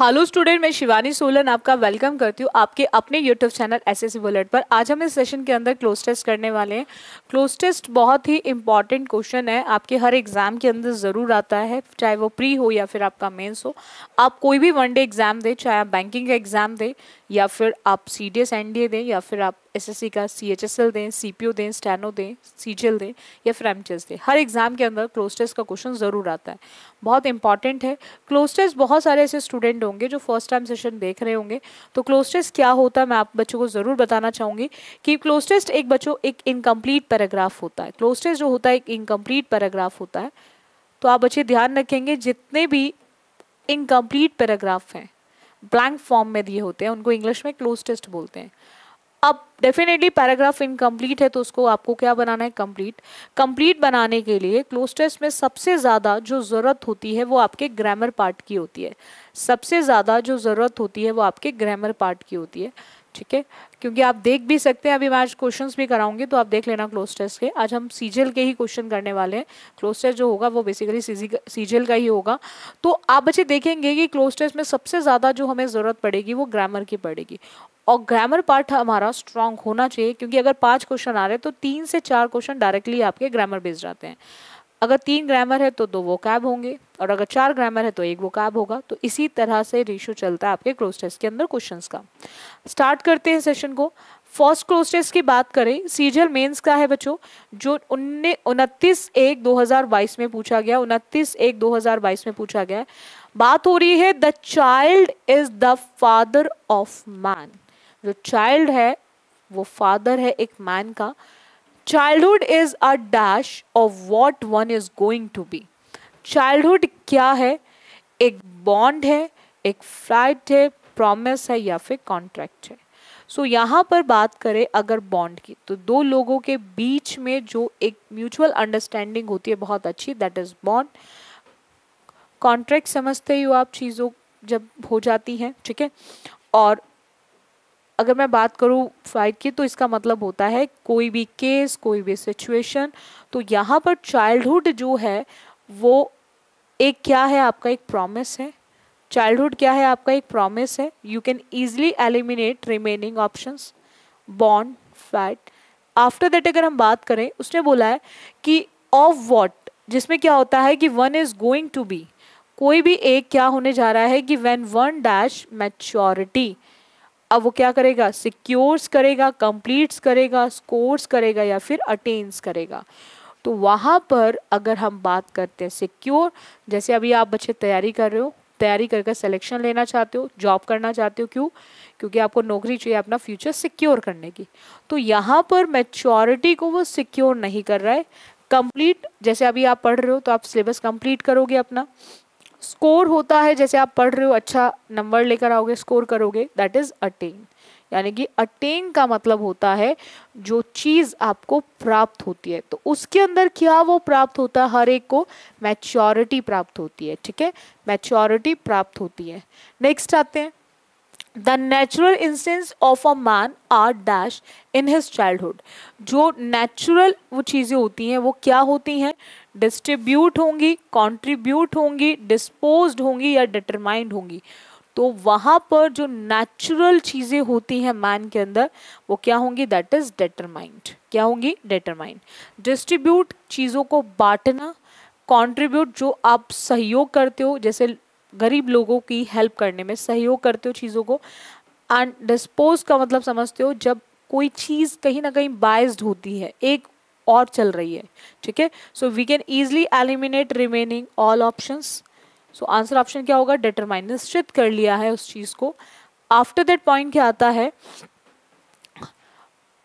hello student मैं शिवानी सोलन आपका welcome करती हूँ आपके अपने YouTube channel S S Bullet पर आज हम इस सेशन के अंदर क्लोज टेस्ट करने वाले हैं क्लोज टेस्ट बहुत ही इंपॉर्टेंट क्वेश्चन है आपके हर एग्ज़ाम के अंदर ज़रूर आता है चाहे वो प्री हो या फिर आपका मेंस हो आप कोई भी वन डे एग्ज़ाम दें चाहे आप बैंकिंग का एग्ज़ाम दें या फिर आप C D S N D A दें या फिर आप एस एस सी का सी एच एस एल दें सी पी ओ दें स्टैनो दें सी जी एल दें या फिर एम दें हर एग्ज़ाम के अंदर क्लोज टेस्ट का क्वेश्चन ज़रूर आता है बहुत इंपॉर्टेंट है क्लोज टेस्ट बहुत सारे ऐसे स्टूडेंट होंगे जो फर्स्ट टाइम सेशन देख रहे होंगे तो क्लोज टेस्ट क्या होता है मैं आप बच्चों को ज़रूर बताना चाहूँगी कि क्लोज टेस्ट एक बच्चों एक इनकम्प्लीट पैराग्राफ होता है क्लोज टेस्ट जो होता है एक इनकम्प्लीट पैराग्राफ होता है तो आप बच्चे ध्यान रखेंगे जितने भी इनकम्प्लीट पैराग्राफ हैं ब्लैंक फॉर्म में दिए होते हैं उनको इंग्लिश में क्लोज टेस्ट बोलते हैं अब डेफिनेटली पैराग्राफ इनकम्प्लीट है तो उसको आपको क्या बनाना है कंप्लीट कंप्लीट बनाने के लिए क्लोज टेस्ट में सबसे ज़्यादा जो ज़रूरत होती है वो आपके ग्रामर पार्ट की होती है सबसे ज़्यादा जो ज़रूरत होती है वो आपके ग्रामर पार्ट की होती है ठीक है क्योंकि आप देख भी सकते हैं अभी मैं आज क्वेश्चंस भी कराऊंगी तो आप देख लेना क्लोज टेस्ट के आज हम सीजल के ही क्वेश्चन करने वाले हैं क्लोज टेस्ट जो होगा वो बेसिकली सीजल का ही होगा तो आप बच्चे देखेंगे कि क्लोज टेस्ट में सबसे ज़्यादा जो हमें ज़रूरत पड़ेगी वो ग्रामर की पड़ेगी और ग्रामर पार्ट हमारा स्ट्रांग होना चाहिए क्योंकि अगर पाँच क्वेश्चन आ रहे हैं तो तीन से चार क्वेश्चन डायरेक्टली आपके ग्रामर बेस्ड आते हैं अगर तीन ग्रामर है तो दो वो कैब होंगे और अगर चार ग्रामर है तो एक वो कैब होगा तो इसी तरह से रेशो चलता है आपके क्रोस टेस्ट के अंदर क्वेश्चंस का स्टार्ट करते हैं सेशन को फर्स्ट क्रोस टेस्ट की बात करें सीजल मेंस का है बच्चों जो उन्नीस उनतीस एक 2022 में पूछा गया उनतीस एक 2022 में पूछा गया बात हो रही है the child is the father of man जो चाइल्ड है वो फादर है एक मैन का childhood is a dash of what one is going to be childhood क्या है एक बॉन्ड है एक फ्लाइट है प्रॉमिस है या फिर कॉन्ट्रैक्ट है सो so, यहाँ पर बात करें अगर बॉन्ड की तो दो लोगों के बीच में जो एक म्यूचुअल अंडरस्टैंडिंग होती है बहुत अच्छी दैट इज़ बॉन्ड कॉन्ट्रैक्ट समझते ही हो आप चीज़ों जब हो जाती हैं ठीक है और अगर मैं बात करूँ फाइट की तो इसका मतलब होता है कोई भी केस कोई भी सिचुएशन तो यहाँ पर चाइल्डहुड जो है वो एक क्या है आपका एक प्रॉमिस है चाइल्डहुड क्या है आपका एक प्रॉमिस है you can easily eliminate remaining option bond fat after that अगर हम बात करें उसने बोला है कि ऑफ वॉट जिसमें क्या होता है कि one is going to be कोई भी एक क्या होने जा रहा है कि वेन वन डैश मैच्योरिटी अब वो क्या करेगा सिक्योर्स करेगा कंप्लीट्स करेगा स्कोर्स करेगा या फिर अटेंस करेगा तो वहाँ पर अगर हम बात करते हैं सिक्योर जैसे अभी आप बच्चे तैयारी कर रहे हो तैयारी करके सिलेक्शन लेना चाहते हो जॉब करना चाहते हो क्यों क्योंकि आपको नौकरी चाहिए अपना फ्यूचर सिक्योर करने की तो यहाँ पर मेच्योरिटी को वो सिक्योर नहीं कर रहा है कंप्लीट जैसे अभी आप पढ़ रहे हो तो आप सिलेबस कंप्लीट करोगे अपना स्कोर होता है जैसे आप पढ़ रहे हो अच्छा नंबर लेकर आओगे स्कोर करोगे दैट इज अटेन यानी कि अटेन का मतलब होता है जो चीज़ आपको प्राप्त होती है तो उसके अंदर क्या वो प्राप्त होता है हर एक को मैच्योरिटी प्राप्त होती है ठीक है मैच्योरिटी प्राप्त होती है नेक्स्ट आते हैं the natural instance of a man are dash in his childhood जो नेचुरल वो चीज़ें होती हैं वो क्या होती हैं डिस्ट्रीब्यूट होंगी कॉन्ट्रीब्यूट होंगी डिस्पोज होंगी या डिटरमाइंड होंगी तो वहाँ पर जो नेचुरल चीज़ें होती हैं मैन के अंदर वो क्या होंगी दैट इज़ डिटरमाइंड क्या होंगी डिटरमाइंड डिस्ट्रीब्यूट चीज़ों को बांटना कॉन्ट्रीब्यूट जो आप सहयोग करते हो जैसे गरीब लोगों की हेल्प करने में सहयोग करते हो चीज़ों को एंड डिस्पोज का मतलब समझते हो जब कोई चीज़ कहीं ना कहीं बायस्ड होती है एक और चल रही है ठीक है so we can easily eliminate remaining all option so answer option क्या होगा डिटरमाइन निश्चित कर लिया है उस चीज़ को आफ्टर दैट पॉइंट क्या आता है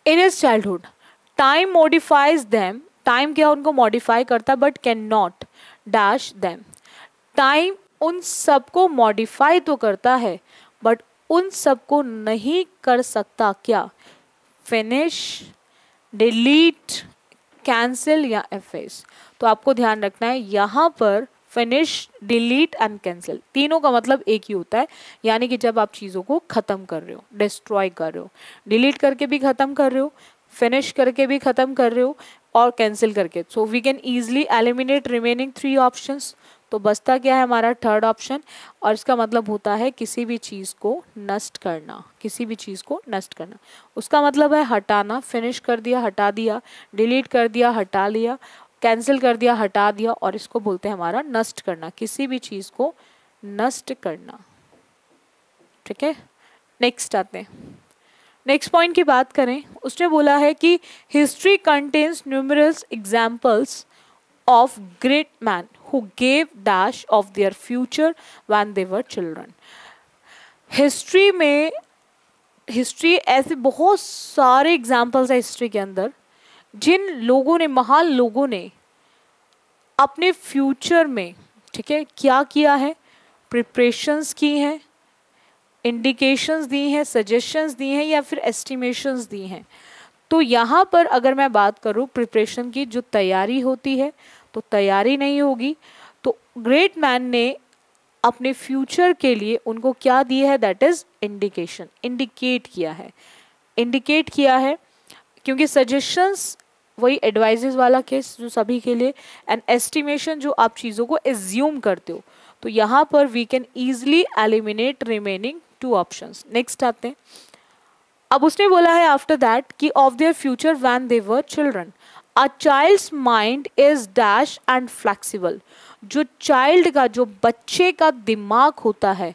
in is childhood time modifies them time क्या उनको मॉडिफाई करता but can not dash them time उन सबको मॉडिफाई तो करता है बट उन सबको नहीं कर सकता क्या फिनिश डिलीट कैंसिल या एफेस तो आपको ध्यान रखना है यहाँ पर फिनिश डिलीट एंड कैंसिल तीनों का मतलब एक ही होता है यानी कि जब आप चीज़ों को ख़त्म कर रहे हो डिस्ट्रॉय कर रहे हो डिलीट करके भी ख़त्म कर रहे हो फिनिश करके भी ख़त्म कर रहे हो और कैंसिल करके so we can easily eliminate remaining three options तो बचता क्या है हमारा थर्ड ऑप्शन और इसका मतलब होता है किसी भी चीज़ को नष्ट करना किसी भी चीज़ को नष्ट करना उसका मतलब है हटाना फिनिश कर दिया हटा दिया डिलीट कर दिया हटा लिया कैंसिल कर दिया हटा दिया और इसको बोलते हैं हमारा नष्ट करना किसी भी चीज़ को नष्ट करना ठीक है नेक्स्ट आते हैं नेक्स्ट पॉइंट की बात करें उसने बोला है कि history contains numerous examples of great man who gave dash of their future when they were children history में हिस्ट्री ऐसे बहुत सारे एग्जाम्पल्स हैं हिस्ट्री के अंदर जिन लोगों ने महान लोगों ने अपने फ्यूचर में ठीक है क्या किया है प्रिपरेशंस की हैं इंडिकेशंस दी हैं सजेशंस दी हैं या फिर एस्टिमेशंस दी हैं तो यहाँ पर अगर मैं बात करूँ प्रिपरेशन की जो तैयारी होती है तो तैयारी नहीं होगी तो ग्रेट मैन ने अपने फ्यूचर के लिए उनको क्या दिया है दैट इज़ इंडिकेशन इंडिकेट किया है इंडिकेट किया है क्योंकि सजेशंस वही एडवाइजेज वाला केस जो सभी के लिए एंड एस्टिमेशन जो आप चीज़ों को एज्यूम करते हो तो यहाँ पर we can easily eliminate remaining two option next आते हैं अब उसने बोला है आफ्टर दैट कि of their future when they were children a child's mind is dash and flexible जो चाइल्ड का जो बच्चे का दिमाग होता है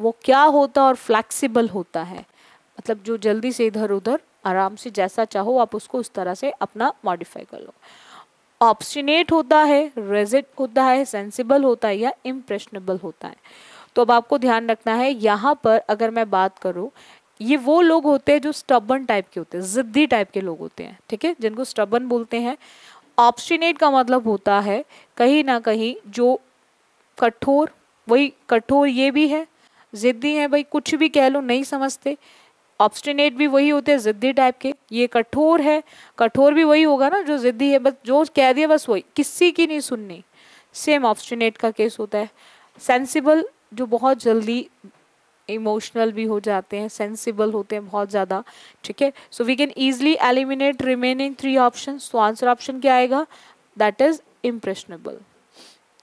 वो क्या होता है और फ्लैक्सीबल होता है मतलब जो जल्दी से इधर उधर आराम से जैसा चाहो आप उसको उस तरह से अपना मॉडिफाई कर लो ऑप्शनेट होता है रेजिट होता है सेंसिबल होता है या इम्प्रेशनेबल होता है तो अब आपको ध्यान रखना है यहाँ पर अगर मैं बात करूँ ये वो लोग होते हैं जो स्टबन टाइप के होते हैं ज़िद्दी टाइप के लोग होते हैं ठीक है जिनको स्टबन बोलते हैं ऑप्शिनेट का मतलब होता है कहीं ना कहीं जो कठोर वही कठोर ये भी है ज़िद्दी है भाई कुछ भी कह लो नहीं समझते ऑप्शिनेट भी वही होते हैं ज़िद्दी टाइप के ये कठोर है कठोर भी वही होगा ना जो ज़िद्दी है बस जो कह दिया बस वही किसी की नहीं सुननी सेम ऑप्शिनेट का केस होता है सेंसिबल जो बहुत जल्दी इमोशनल भी हो जाते हैं सेंसिबल होते हैं बहुत ज़्यादा ठीक है so we can easily eliminate remaining three option तो आंसर ऑप्शन क्या आएगा दैट इज इम्प्रेशनेबल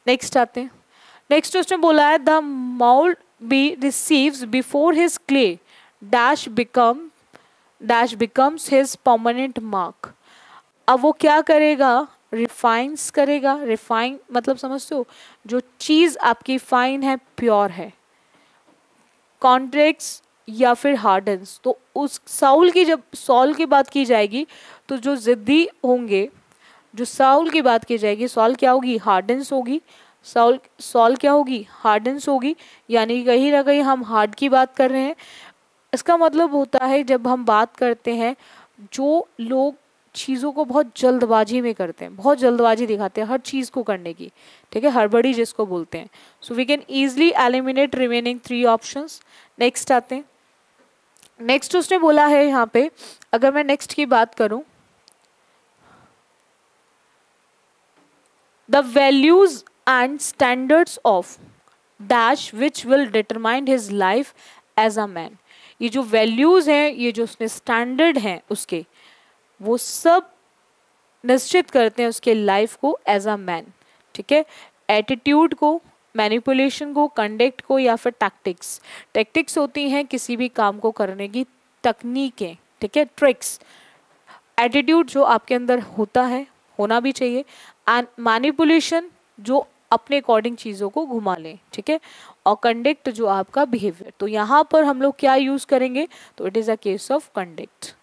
नेक्स्ट आते हैं नेक्स्ट उसने बोला है the mould be receives before his clay dash become dash becomes his permanent mark अब वो क्या करेगा रिफाइंस करेगा रिफाइन मतलब समझते हो जो चीज़ आपकी फाइन है प्योर है कॉन्ट्रैक्ट्स या फिर हार्डन्स तो उस साउल की जब सॉल की बात की जाएगी तो जो ज़िद्दी होंगे जो साउल की बात की जाएगी सॉल क्या होगी हार्डन्स होगी सॉल सॉल क्या होगी हार्डन्स होगी यानी कहीं ना कहीं हम हार्ड की बात कर रहे हैं इसका मतलब होता है जब हम बात करते हैं जो लोग चीज़ों को बहुत जल्दबाजी में करते हैं बहुत जल्दबाजी दिखाते हैं हर चीज़ को करने की ठीक है हड़बड़ी जिसको बोलते हैं so we can easily eliminate remaining three option next आते हैं नेक्स्ट उसने बोला है यहाँ पे अगर मैं नेक्स्ट की बात करूँ the values and standards of dash which will determined his life as a man ये जो वैल्यूज़ हैं ये जो उसने स्टैंडर्ड हैं उसके वो सब निश्चित करते हैं उसके लाइफ को एज अ मैन ठीक है एटीट्यूड को मैनिपुलेशन को कंडक्ट को या फिर टैक्टिक्स टैक्टिक्स होती हैं किसी भी काम को करने की तकनीकें ठीक है ट्रिक्स एटीट्यूड जो आपके अंदर होता है होना भी चाहिए एंड मैनिपुलेशन जो अपने अकॉर्डिंग चीज़ों को घुमा लें ठीक है और कंडक्ट जो आपका बिहेवियर तो यहाँ पर हम लोग क्या यूज़ करेंगे तो it is a case of conduct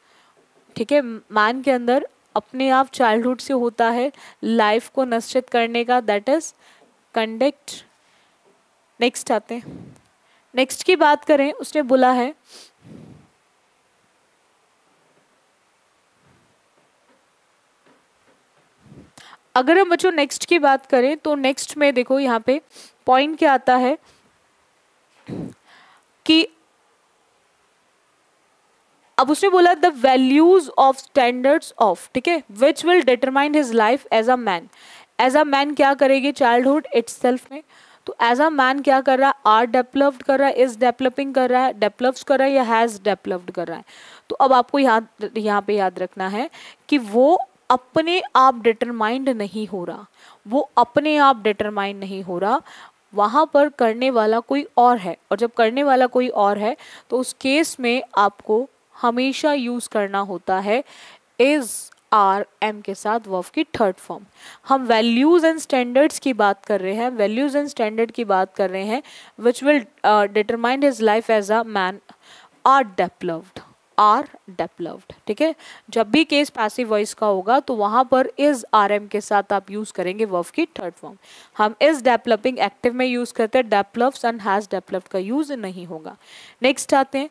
ठीक है मैन के अंदर अपने आप चाइल्डहुड से होता है लाइफ को निश्चित करने का दैट इज कंडक्ट नेक्स्ट आते हैं नेक्स्ट की बात करें उसने बोला है अगर हम बच्चों नेक्स्ट की बात करें तो नेक्स्ट में देखो यहाँ पे पॉइंट क्या आता है कि अब उसने बोला the values of standards of ठीक है which will determine his life as a man as a man क्या करेगी चाइल्डहुड इट्स में तो एज अ मैन क्या कर रहा है आर डेवलप्ड कर रहा है इज डेवलपिंग कर रहा है डेवलप्स कर रहा है या हैज़ डेवलप्ड कर रहा है तो अब आपको यहाँ यहाँ पे याद रखना है कि वो अपने आप डिटरमाइंड नहीं हो रहा वो अपने आप डिटरमाइंड नहीं हो रहा वहाँ पर करने वाला कोई और है और जब करने वाला कोई और है तो उस केस में आपको हमेशा यूज़ करना होता है इज़ आर एम के साथ वर्फ की थर्ड फॉर्म हम वैल्यूज़ एंड स्टैंडर्ड्स की बात कर रहे हैं वैल्यूज़ एंड स्टैंडर्ड की बात कर रहे हैं which will determine his life as a man are developed are developed ठीक है जब भी केस पैसिव वॉइस का होगा तो वहाँ पर इज आर एम के साथ आप यूज़ करेंगे वर्फ की थर्ड फॉर्म हम इज डेवलपिंग एक्टिव में यूज़ करते हैं डेपलव्स एंड हैज़ डेवलप्ड का यूज़ नहीं होगा नेक्स्ट आते हैं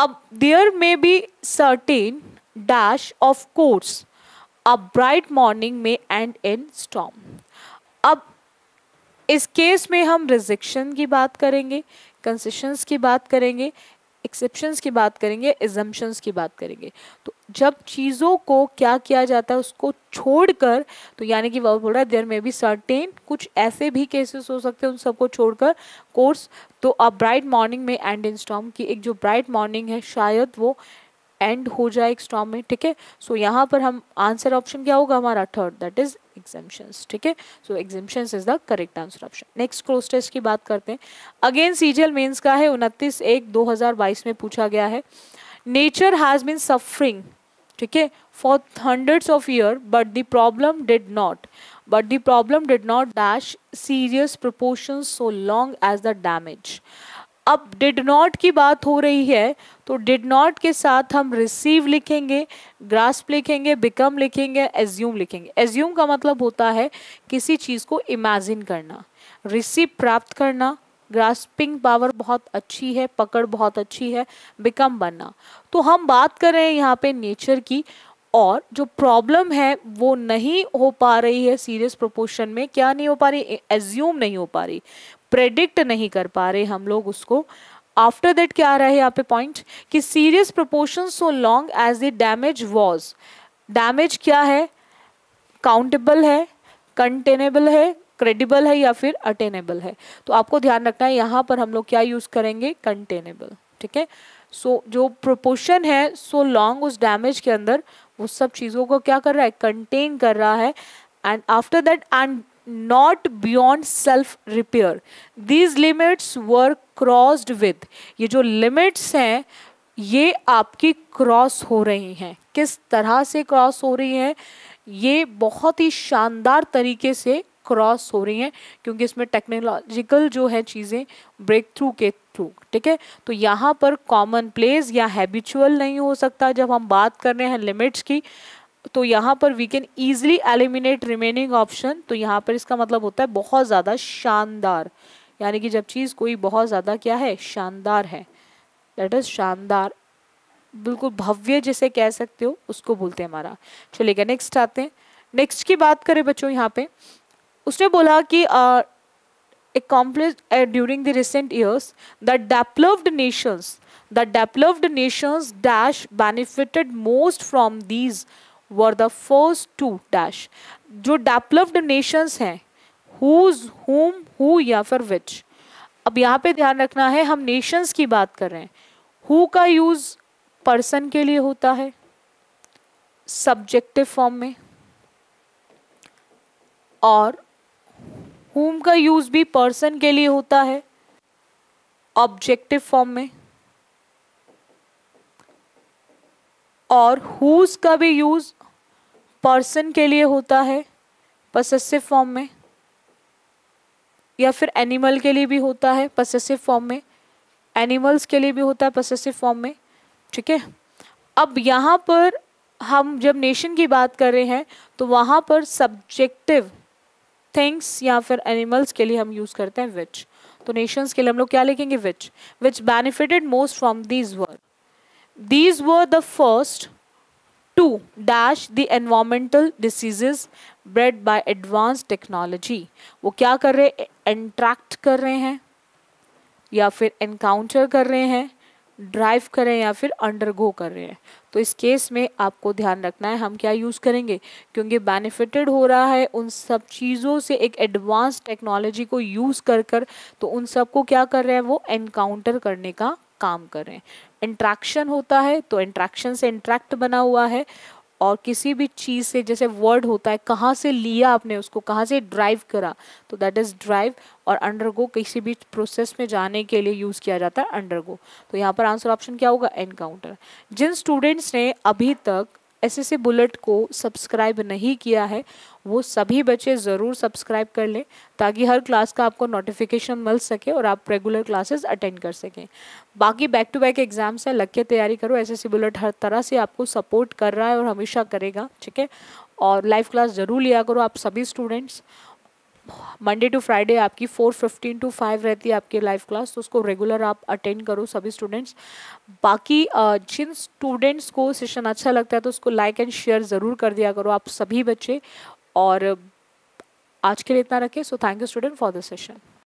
अब there may be certain dash of course a bright morning में एंड इन स्टॉम अब इस केस में हम रिजेक्शन की बात करेंगे कंसेशंस की बात करेंगे एक्सेप्शंस की बात करेंगे एजम्पन्स की बात करेंगे तो जब चीज़ों को क्या किया जाता है उसको छोड़कर तो यानी कि वह बोल रहा है देर में बी सर्टेन कुछ ऐसे भी केसेस हो सकते हैं उन सबको छोड़कर कोर्स तो अ ब्राइट मॉर्निंग में एंड इन स्टॉम की एक जो ब्राइट मॉर्निंग है शायद वो एंड हो जाए एक स्टॉम में ठीक है सो यहाँ पर हम आंसर ऑप्शन क्या होगा हमारा थर्ड दैट इज एग्जाम्शंस ठीक है so exemptions is the correct answer option next cross test की बात करते हैं अगेन सीजियल मेन्स का है उनतीस एक बाईस में पूछा गया है नेचर हैज़ बीन सफरिंग ठीक है for hundreds of year but the problem did not but the problem did not dash serious proportion so long as the damage अब डिड नॉट की बात हो रही है तो डिड नॉट के साथ हम रिसीव लिखेंगे ग्रास्प लिखेंगे बिकम लिखेंगे एज्यूम लिखेंगे एज्यूम का मतलब होता है किसी चीज़ को इमेजिन करना रिसीव प्राप्त करना ग्रास्पिंग पावर बहुत अच्छी है पकड़ बहुत अच्छी है बिकम बनना तो हम बात कर रहे हैं यहाँ पे नेचर की और जो प्रॉब्लम है वो नहीं हो पा रही है सीरियस प्रोपोर्शन में क्या नहीं हो पा रही एज्यूम नहीं हो पा रही प्रेडिक्ट नहीं कर पा रहे हम लोग उसको आफ्टर दैट क्या आ रहा है यहाँ पे पॉइंट कि serious proportion so long as the damage was damage क्या है काउंटेबल है कंटेनेबल है क्रेडिबल है या फिर अटेनेबल है तो आपको ध्यान रखना है यहाँ पर हम लोग क्या यूज़ करेंगे कंटेनेबल ठीक है सो जो प्रोपोर्शन है सो so लॉन्ग उस डैमेज के अंदर वो सब चीज़ों को क्या कर रहा है कंटेन कर रहा है and after that and not beyond self repair these limits were crossed with ये जो लिमिट्स हैं ये आपकी क्रॉस हो रही हैं किस तरह से क्रॉस हो रही हैं ये बहुत ही शानदार तरीके से क्रॉस हो रही हैं क्योंकि इसमें टेक्नोलॉजिकल जो है चीज़ें ब्रेक थ्रू के थ्रू ठीक है तो यहाँ पर कॉमन प्लेस या हैबिचुअल नहीं हो सकता जब हम बात कर रहे हैं लिमिट्स की तो यहाँ पर we can easily eliminate remaining option तो यहाँ पर इसका मतलब होता है बहुत ज़्यादा शानदार यानी कि जब चीज़ कोई बहुत ज़्यादा क्या है शानदार है दैट इज़ शानदार बिल्कुल भव्य जिसे कह सकते हो उसको बोलते हैं हमारा चलिएगा नेक्स्ट आते हैं नेक्स्ट की बात करें बच्चों यहाँ पे उसने बोला कि during the recent years the developed nations the developed nations dash benefited most from these were the first two dash जो डेवलप्ड नेशंस हैं हुज हुम हु या फिर विच अब यहाँ पे ध्यान रखना है हम नेशंस की बात कर रहे हैं हु का यूज पर्सन के लिए होता है सब्जेक्टिव फॉर्म में और होम का यूज़ भी पर्सन के लिए होता है ऑब्जेक्टिव फॉर्म में और हुज का भी यूज़ पर्सन के लिए होता है पसेसिव फॉर्म में या फिर एनिमल के लिए भी होता है पसेसिव फॉर्म में एनिमल्स के लिए भी होता है पसेसिव फॉर्म में ठीक है अब यहाँ पर हम जब नेशन की बात कर रहे हैं तो वहाँ पर सब्जेक्टिव थिंग्स या फिर एनिमल्स के लिए हम यूज़ करते हैं विच तो नेशंस के लिए हम लोग क्या लिखेंगे which which benefited most from these were these were the first two dash the environmental diseases bred by advance technology वो क्या कर रहे इंट्रैक्ट कर रहे हैं या फिर एनकाउंटर कर रहे हैं ड्राइव करें या फिर अंडरगो कर रहे हैं तो इस केस में आपको ध्यान रखना है हम क्या यूज़ करेंगे क्योंकि बेनिफिटेड हो रहा है उन सब चीज़ों से एक एडवांस टेक्नोलॉजी को यूज़ कर कर तो उन सबको क्या कर रहे हैं वो एनकाउंटर करने का काम कर रहे हैं इंट्रैक्शन होता है तो इंट्रैक्शन से इंट्रैक्ट बना हुआ है और किसी भी चीज़ से जैसे वर्ड होता है कहाँ से लिया आपने उसको कहाँ से ड्राइव करा तो दैट इज़ ड्राइव और अंडरगो किसी भी प्रोसेस में जाने के लिए यूज़ किया जाता है अंडरगो तो यहाँ पर आंसर ऑप्शन क्या होगा एनकाउंटर जिन स्टूडेंट्स ने अभी तक एस एस बुलेट को सब्सक्राइब नहीं किया है वो सभी बच्चे ज़रूर सब्सक्राइब कर लें ताकि हर क्लास का आपको नोटिफिकेशन मिल सके और आप रेगुलर क्लासेस अटेंड कर सकें बाकी बैक टू बैक एग्ज़ाम्स हैं लग के तैयारी करो एस बुलेट हर तरह से आपको सपोर्ट कर रहा है और हमेशा करेगा ठीक है और लाइव क्लास ज़रूर लिया करो आप सभी स्टूडेंट्स मंडे टू फ्राइडे आपकी फोर फिफ्टीन टू फाइव रहती है आपकी लाइव क्लास तो उसको रेगुलर आप अटेंड करो सभी स्टूडेंट्स बाकी जिन स्टूडेंट्स को सेशन अच्छा लगता है तो उसको लाइक एंड शेयर ज़रूर कर दिया करो आप सभी बच्चे और आज के लिए इतना रखें so thank you student for this session